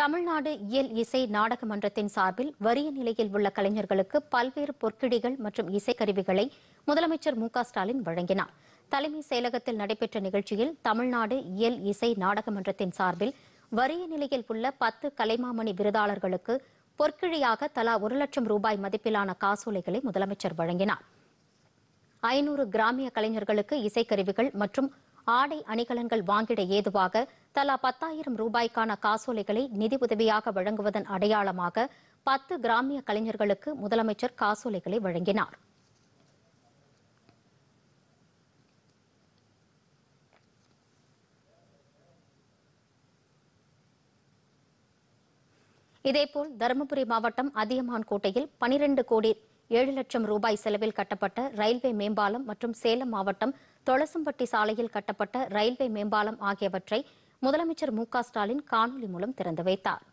தமிழ்நாடு இயல் இசை நாடக மன்றத்தின் சார்பில் வறிய நிலையில் உள்ள கலைஞர்களுக்கு பல்வேறு பொற்கிடிகள் மற்றும் இசைக்கருவிகளை முதலமைச்சர் மு ஸ்டாலின் வழங்கினார் தலைமை செயலகத்தில் நடைபெற்ற நிகழ்ச்சியில் தமிழ்நாடு இயல் இசை நாடக மன்றத்தின் சார்பில் வறிய நிலையில் உள்ள பத்து கலைமாமணி விருதாளர்களுக்கு பொற்கிழியாக தலா ஒரு லட்சம் ரூபாய் மதிப்பிலான காசோலைகளை முதலமைச்சர் வழங்கினார் ஐநூறு கிராமிய கலைஞர்களுக்கு இசைக்கருவிகள் மற்றும் ஆடை அணிகலன்கள் வாங்கிட ஏதுவாக தலா பத்தாயிரம் ரூபாய்க்கான காசோலைகளை நிதி உதவியாக வழங்குவதன் அடையாளமாக பத்து கிராமிய கலைஞர்களுக்கு முதலமைச்சர் காசோலைகளை வழங்கினார் இதேபோல் தருமபுரி மாவட்டம் அதியமான் கோட்டையில் பனிரண்டு கோடி ஏழு லட்சம் ரூபாய் செலவில் கட்டப்பட்ட ரயில்வே மேம்பாலம் மற்றும் சேலம் மாவட்டம் தொளசம்பட்டி சாலையில் கட்டப்பட்ட ரயில்வே மேம்பாலம் ஆகியவற்றை முதலமைச்சர் மு ஸ்டாலின் காணொலி மூலம் திறந்து வைத்தார்